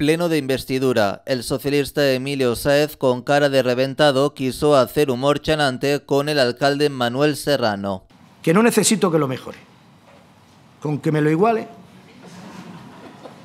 Pleno de investidura, el socialista Emilio Saez, con cara de reventado, quiso hacer humor chanante con el alcalde Manuel Serrano. Que no necesito que lo mejore, con que me lo iguale,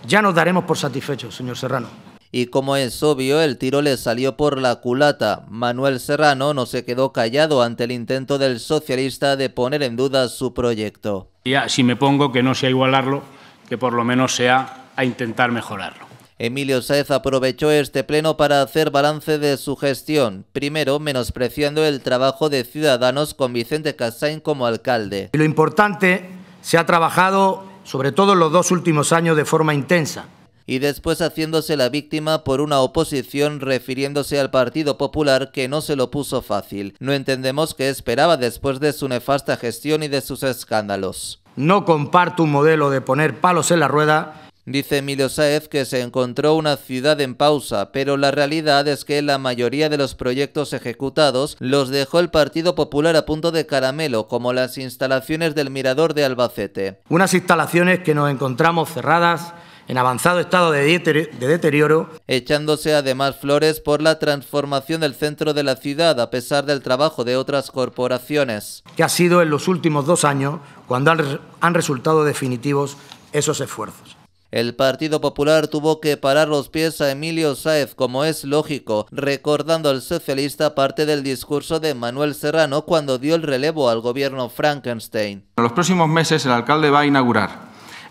ya nos daremos por satisfechos, señor Serrano. Y como es obvio, el tiro le salió por la culata. Manuel Serrano no se quedó callado ante el intento del socialista de poner en duda su proyecto. Ya, si me pongo que no sea igualarlo, que por lo menos sea a intentar mejorarlo. Emilio Saez aprovechó este pleno para hacer balance de su gestión, primero menospreciando el trabajo de Ciudadanos con Vicente Casain como alcalde. lo importante, se ha trabajado sobre todo en los dos últimos años de forma intensa y después haciéndose la víctima por una oposición refiriéndose al Partido Popular que no se lo puso fácil. No entendemos qué esperaba después de su nefasta gestión y de sus escándalos. No comparto un modelo de poner palos en la rueda Dice Emilio Saez que se encontró una ciudad en pausa, pero la realidad es que la mayoría de los proyectos ejecutados los dejó el Partido Popular a punto de caramelo, como las instalaciones del Mirador de Albacete. Unas instalaciones que nos encontramos cerradas en avanzado estado de, deterioro. Echándose además flores por la transformación del centro de la ciudad a pesar del trabajo de otras corporaciones. Que ha sido en los últimos dos años cuando han resultado definitivos esos esfuerzos. El Partido Popular tuvo que parar los pies a Emilio Saez, como es lógico, recordando al socialista parte del discurso de Manuel Serrano cuando dio el relevo al gobierno Frankenstein. En los próximos meses el alcalde va a inaugurar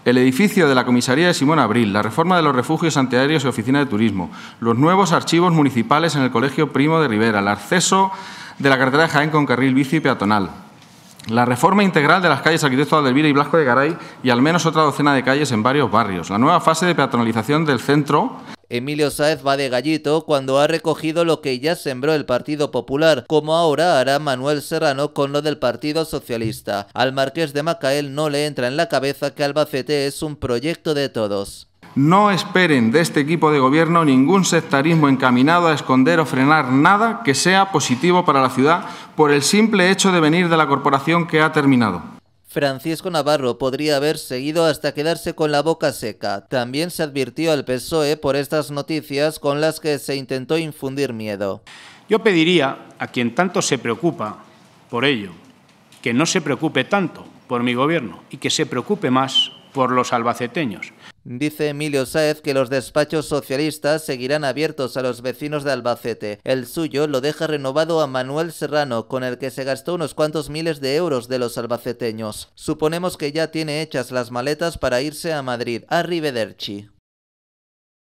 el edificio de la comisaría de Simón Abril, la reforma de los refugios antiaéreos y oficina de turismo, los nuevos archivos municipales en el Colegio Primo de Rivera, el acceso de la carretera de Jaén con carril bici y peatonal, la reforma integral de las calles Arquitecto Vira y Blasco de Garay y al menos otra docena de calles en varios barrios. La nueva fase de peatonalización del centro Emilio Sáez va de gallito cuando ha recogido lo que ya sembró el Partido Popular, como ahora hará Manuel Serrano con lo del Partido Socialista. Al marqués de Macael no le entra en la cabeza que Albacete es un proyecto de todos. No esperen de este equipo de gobierno ningún sectarismo encaminado a esconder o frenar nada que sea positivo para la ciudad por el simple hecho de venir de la corporación que ha terminado. Francisco Navarro podría haber seguido hasta quedarse con la boca seca. También se advirtió al PSOE por estas noticias con las que se intentó infundir miedo. Yo pediría a quien tanto se preocupa por ello, que no se preocupe tanto por mi gobierno y que se preocupe más por los albaceteños. Dice Emilio Sáez que los despachos socialistas seguirán abiertos a los vecinos de Albacete. El suyo lo deja renovado a Manuel Serrano, con el que se gastó unos cuantos miles de euros de los albaceteños. Suponemos que ya tiene hechas las maletas para irse a Madrid. Arrivederci.